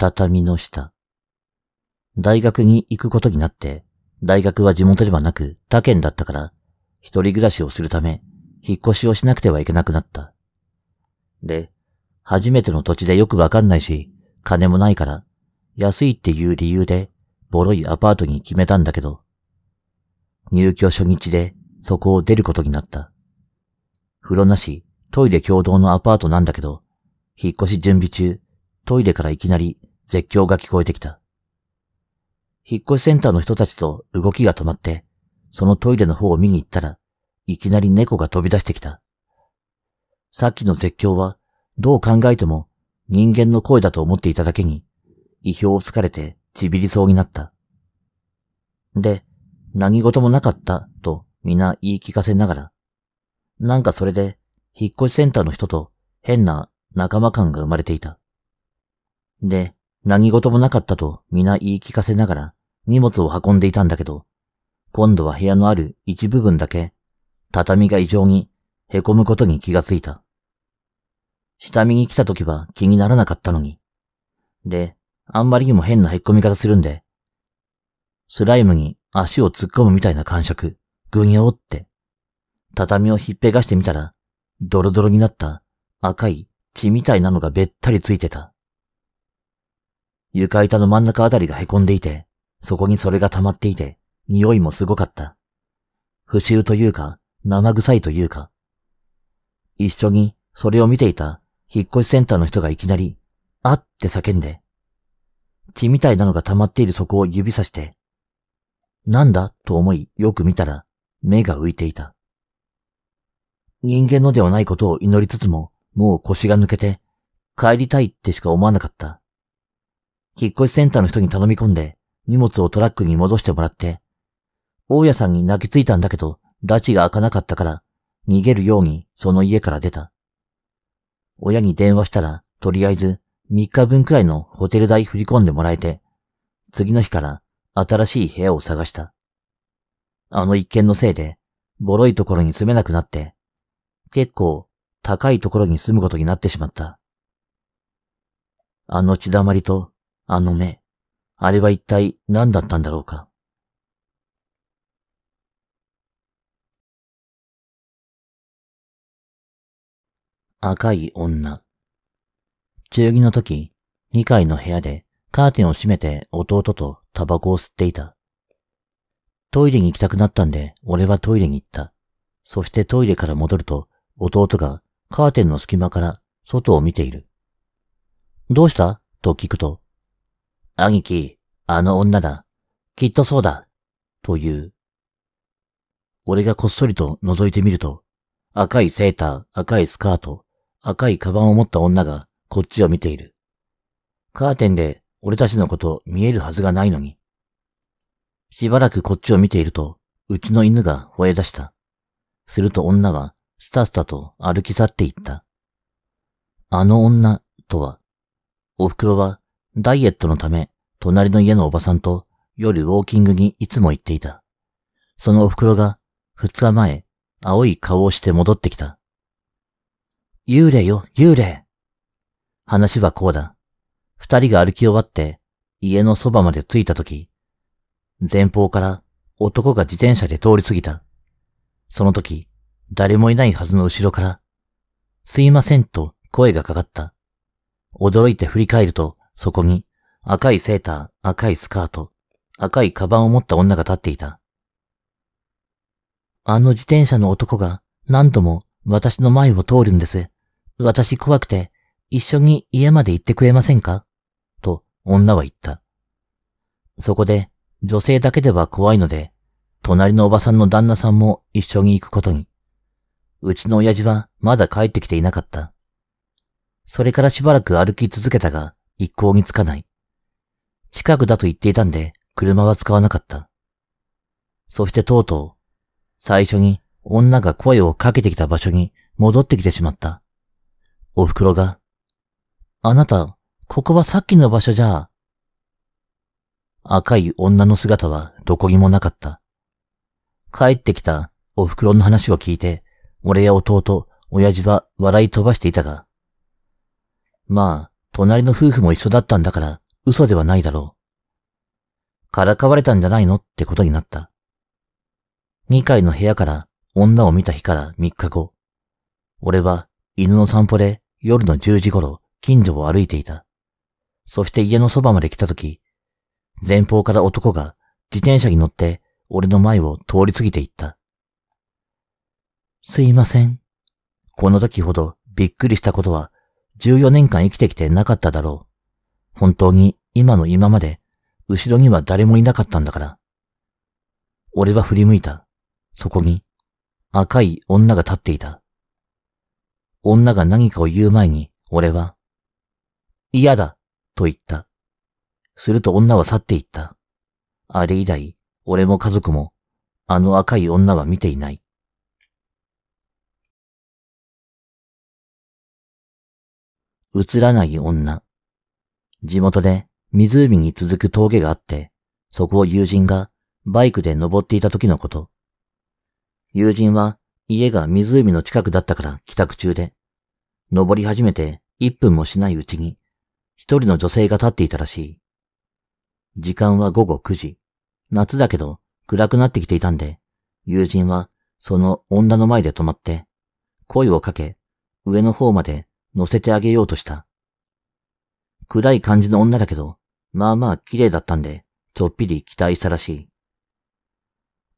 畳の下。大学に行くことになって、大学は地元ではなく他県だったから、一人暮らしをするため、引っ越しをしなくてはいけなくなった。で、初めての土地でよくわかんないし、金もないから、安いっていう理由で、ボロいアパートに決めたんだけど、入居初日でそこを出ることになった。風呂なし、トイレ共同のアパートなんだけど、引っ越し準備中、トイレからいきなり絶叫が聞こえてきた。引っ越しセンターの人たちと動きが止まって、そのトイレの方を見に行ったら、いきなり猫が飛び出してきた。さっきの絶叫は、どう考えても人間の声だと思っていただけに、意表をつかれてちびりそうになった。で、何事もなかったと皆言い聞かせながら、なんかそれで引っ越しセンターの人と変な仲間感が生まれていた。で、何事もなかったと皆言い聞かせながら、荷物を運んでいたんだけど、今度は部屋のある一部分だけ、畳が異常に凹むことに気がついた。下見に来た時は気にならなかったのに。で、あんまりにも変な凹み方するんで、スライムに足を突っ込むみたいな感触、ぐにょーって。畳をひっぺがしてみたら、ドロドロになった赤い血みたいなのがべったりついてた。床板の真ん中あたりが凹んでいて、そこにそれが溜まっていて、匂いもすごかった。不臭というか、生臭いというか。一緒にそれを見ていた引っ越しセンターの人がいきなり、あって叫んで、血みたいなのが溜まっているそこを指さして、なんだと思いよく見たら、目が浮いていた。人間のではないことを祈りつつも、もう腰が抜けて、帰りたいってしか思わなかった。引っ越しセンターの人に頼み込んで、荷物をトラックに戻してもらって、大家さんに泣きついたんだけど、拉致が開かなかったから、逃げるようにその家から出た。親に電話したら、とりあえず3日分くらいのホテル代振り込んでもらえて、次の日から新しい部屋を探した。あの一件のせいで、ボロいところに住めなくなって、結構高いところに住むことになってしまった。あの血だまりと、あの目。あれは一体何だったんだろうか。赤い女。中着の時、2階の部屋でカーテンを閉めて弟とタバコを吸っていた。トイレに行きたくなったんで俺はトイレに行った。そしてトイレから戻ると弟がカーテンの隙間から外を見ている。どうしたと聞くと兄貴、あの女だ。きっとそうだ。という。俺がこっそりと覗いてみると、赤いセーター、赤いスカート、赤いカバンを持った女がこっちを見ている。カーテンで俺たちのこと見えるはずがないのに。しばらくこっちを見ていると、うちの犬が吠え出した。すると女は、スタスタと歩き去っていった。あの女、とは、お袋はダイエットのため、隣の家のおばさんと夜ウォーキングにいつも行っていた。そのお袋が、二日前、青い顔をして戻ってきた。幽霊よ、幽霊。話はこうだ。二人が歩き終わって、家のそばまで着いたとき、前方から男が自転車で通り過ぎた。その時、誰もいないはずの後ろから、すいませんと声がかかった。驚いて振り返ると、そこに、赤いセーター、赤いスカート、赤いカバンを持った女が立っていた。あの自転車の男が何度も私の前を通るんです。私怖くて一緒に家まで行ってくれませんかと女は言った。そこで女性だけでは怖いので、隣のおばさんの旦那さんも一緒に行くことに。うちの親父はまだ帰ってきていなかった。それからしばらく歩き続けたが、一向につかない。近くだと言っていたんで、車は使わなかった。そしてとうとう、最初に女が声をかけてきた場所に戻ってきてしまった。お袋が、あなた、ここはさっきの場所じゃ。赤い女の姿はどこにもなかった。帰ってきたお袋の話を聞いて、俺や弟、親父は笑い飛ばしていたが。まあ、隣の夫婦も一緒だったんだから嘘ではないだろう。からかわれたんじゃないのってことになった。二階の部屋から女を見た日から3日後、俺は犬の散歩で夜の10時頃近所を歩いていた。そして家のそばまで来た時、前方から男が自転車に乗って俺の前を通り過ぎていった。すいません。この時ほどびっくりしたことは14年間生きてきてなかっただろう。本当に今の今まで、後ろには誰もいなかったんだから。俺は振り向いた。そこに、赤い女が立っていた。女が何かを言う前に、俺は、嫌だ、と言った。すると女は去っていった。あれ以来、俺も家族も、あの赤い女は見ていない。映らない女。地元で湖に続く峠があって、そこを友人がバイクで登っていた時のこと。友人は家が湖の近くだったから帰宅中で、登り始めて1分もしないうちに、一人の女性が立っていたらしい。時間は午後9時。夏だけど暗くなってきていたんで、友人はその女の前で止まって、声をかけ、上の方まで乗せてあげようとした。暗い感じの女だけど、まあまあ綺麗だったんで、ちょっぴり期待したらしい。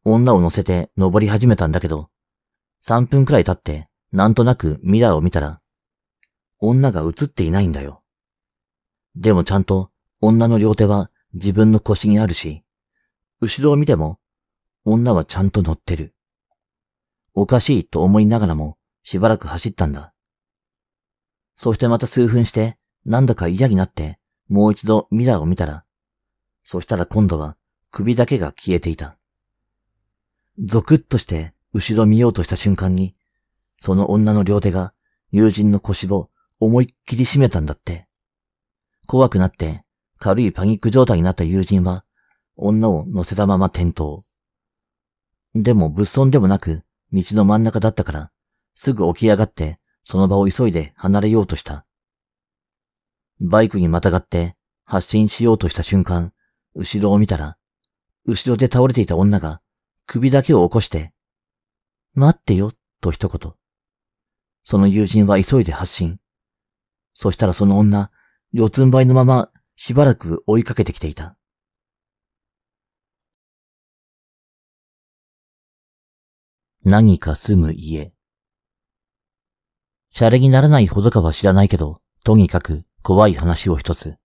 女を乗せて登り始めたんだけど、3分くらい経って、なんとなくミラーを見たら、女が映っていないんだよ。でもちゃんと女の両手は自分の腰にあるし、後ろを見ても女はちゃんと乗ってる。おかしいと思いながらもしばらく走ったんだ。そしてまた数分して、なんだか嫌になって、もう一度ミラーを見たら、そしたら今度は首だけが消えていた。ゾクッとして後ろ見ようとした瞬間に、その女の両手が友人の腰を思いっきり締めたんだって。怖くなって軽いパニック状態になった友人は、女を乗せたまま転倒。でも物損でもなく、道の真ん中だったから、すぐ起き上がってその場を急いで離れようとした。バイクにまたがって発進しようとした瞬間、後ろを見たら、後ろで倒れていた女が首だけを起こして、待ってよ、と一言。その友人は急いで発進。そしたらその女、四つん這いのまましばらく追いかけてきていた。何か住む家。シャレにならないほどかは知らないけど、とにかく怖い話を一つ。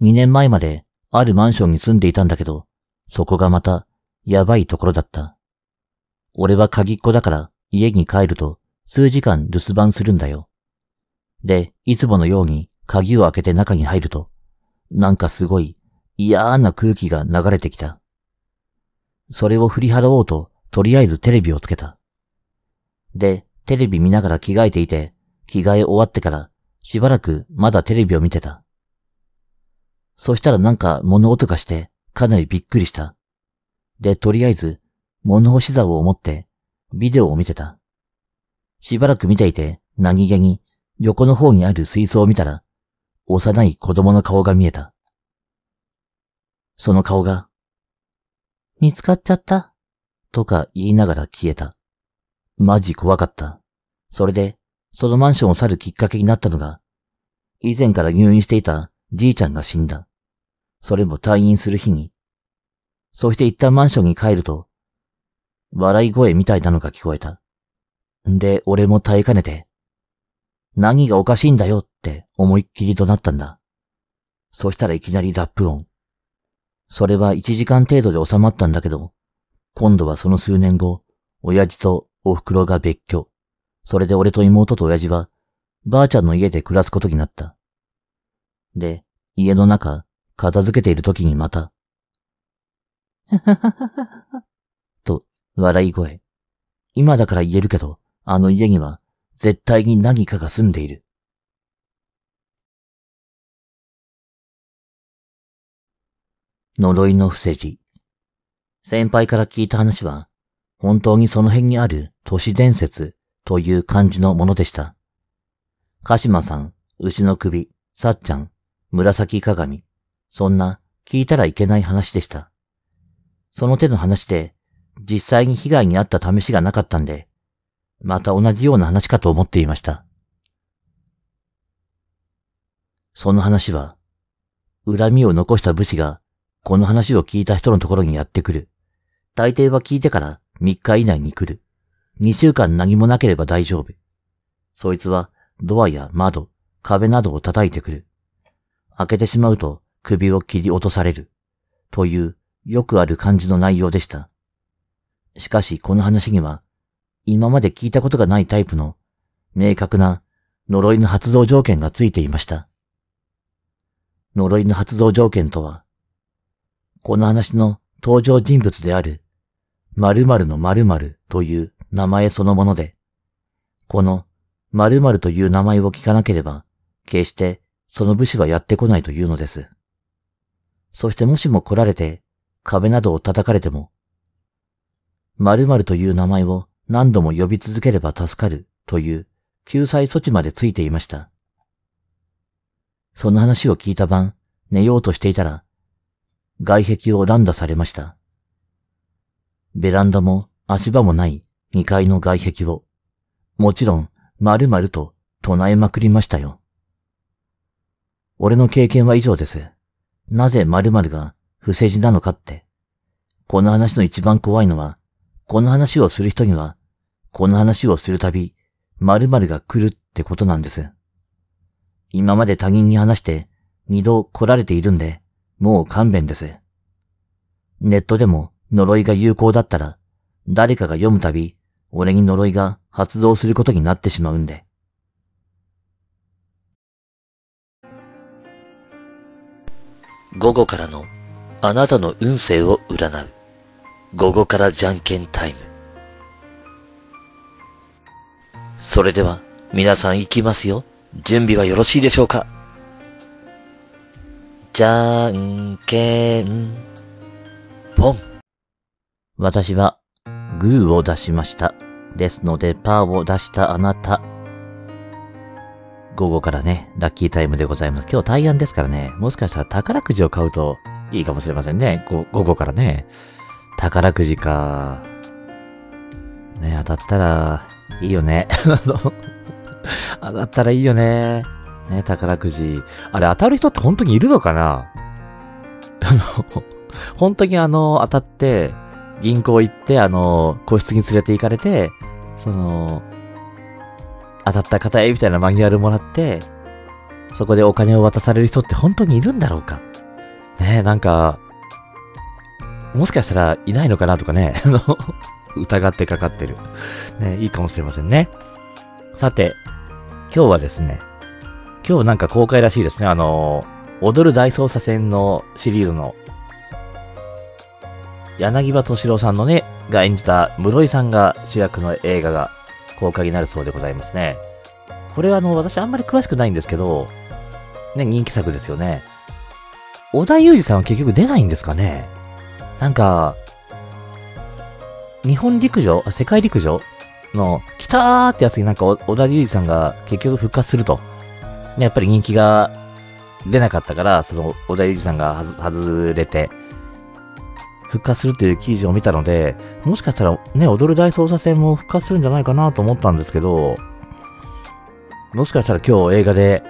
2年前まであるマンションに住んでいたんだけど、そこがまたやばいところだった。俺は鍵っ子だから家に帰ると数時間留守番するんだよ。で、いつものように鍵を開けて中に入ると、なんかすごい嫌な空気が流れてきた。それを振り払おうと、とりあえずテレビをつけた。で、テレビ見ながら着替えていて、着替え終わってから、しばらくまだテレビを見てた。そしたらなんか物音がして、かなりびっくりした。で、とりあえず、物干し竿を持って、ビデオを見てた。しばらく見ていて、何気に、横の方にある水槽を見たら、幼い子供の顔が見えた。その顔が、見つかっちゃった、とか言いながら消えた。マジ怖かった。それで、そのマンションを去るきっかけになったのが、以前から入院していたじいちゃんが死んだ。それも退院する日に。そして一旦マンションに帰ると、笑い声みたいなのが聞こえた。んで、俺も耐えかねて、何がおかしいんだよって思いっきり怒鳴ったんだ。そしたらいきなりラップ音。それは1時間程度で収まったんだけど、今度はその数年後、親父とお袋が別居。それで俺と妹と親父は、ばあちゃんの家で暮らすことになった。で、家の中、片付けている時にまた、と、笑い声。今だから言えるけど、あの家には、絶対に何かが住んでいる。呪いの不正事。先輩から聞いた話は、本当にその辺にある都市伝説という感じのものでした。鹿島さん、牛の首、さっちゃん、紫鏡、そんな聞いたらいけない話でした。その手の話で実際に被害に遭った試しがなかったんで、また同じような話かと思っていました。その話は、恨みを残した武士がこの話を聞いた人のところにやってくる。大抵は聞いてから3日以内に来る。2週間何もなければ大丈夫。そいつはドアや窓、壁などを叩いてくる。開けてしまうと首を切り落とされる。というよくある感じの内容でした。しかしこの話には、今まで聞いたことがないタイプの明確な呪いの発動条件がついていました。呪いの発動条件とは、この話の登場人物である〇〇の〇〇という名前そのもので、この〇〇という名前を聞かなければ、決してその武士はやってこないというのです。そしてもしも来られて、壁などを叩かれても、〇〇という名前を何度も呼び続ければ助かるという救済措置までついていました。その話を聞いた晩、寝ようとしていたら、外壁を乱打されました。ベランダも足場もない2階の外壁を、もちろん、丸々と唱えまくりましたよ。俺の経験は以上です。なぜ〇〇が不正事なのかって。この話の一番怖いのは、この話をする人には、この話をするたび、〇〇が来るってことなんです。今まで他人に話して二度来られているんで、もう勘弁です。ネットでも呪いが有効だったら、誰かが読むたび、俺に呪いが発動することになってしまうんで。午後からのあなたの運勢を占う。午後からじゃんけんタイム。それでは皆さん行きますよ。準備はよろしいでしょうかじゃんけん、ポン。私はグーを出しました。ですので、パーを出したあなた。午後からね、ラッキータイムでございます。今日対案ですからね、もしかしたら宝くじを買うといいかもしれませんね。午後からね。宝くじか。ね、当たったらいいよね。当たったらいいよね。ね、宝くじ。あれ、当たる人って本当にいるのかな あの、本当にあの、当たって、銀行行って、あの、個室に連れて行かれて、その、当たった方へみたいなマニュアルもらって、そこでお金を渡される人って本当にいるんだろうか。ねえ、なんか、もしかしたらいないのかなとかね、あの、疑ってかかってる。ねいいかもしれませんね。さて、今日はですね、今日なんか公開らしいですね、あの、踊る大捜査線のシリーズの柳葉敏郎さんのね、が演じた室井さんが主役の映画が公開になるそうでございますね。これはあの、私あんまり詳しくないんですけど、ね、人気作ですよね。織田裕二さんは結局出ないんですかねなんか、日本陸上世界陸上の、来たーってやつになんか織田裕二さんが結局復活すると。ね、やっぱり人気が出なかったから、その小田裕二さんが外れて、復活するという記事を見たので、もしかしたらね、踊る大捜査線も復活するんじゃないかなと思ったんですけど、もしかしたら今日映画で、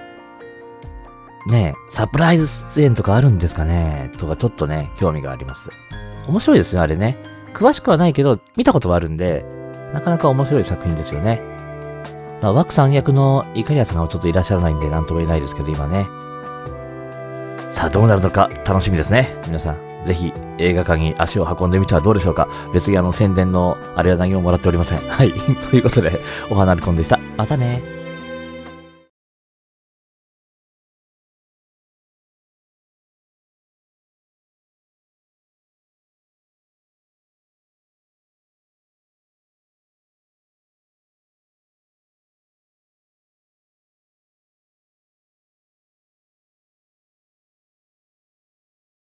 ね、サプライズ出演とかあるんですかねとかちょっとね、興味があります。面白いですね、あれね。詳しくはないけど、見たことはあるんで、なかなか面白い作品ですよね。まあ、枠さん役のイカリアさんがちょっといらっしゃらないんで、なんとも言えないですけど、今ね。さあ、どうなるのか楽しみですね。皆さん。ぜひ映画館に足を運んでみてはどうでしょうか。別にあの宣伝のあれは何ももらっておりません。はい。ということで、お花見こんでした。またね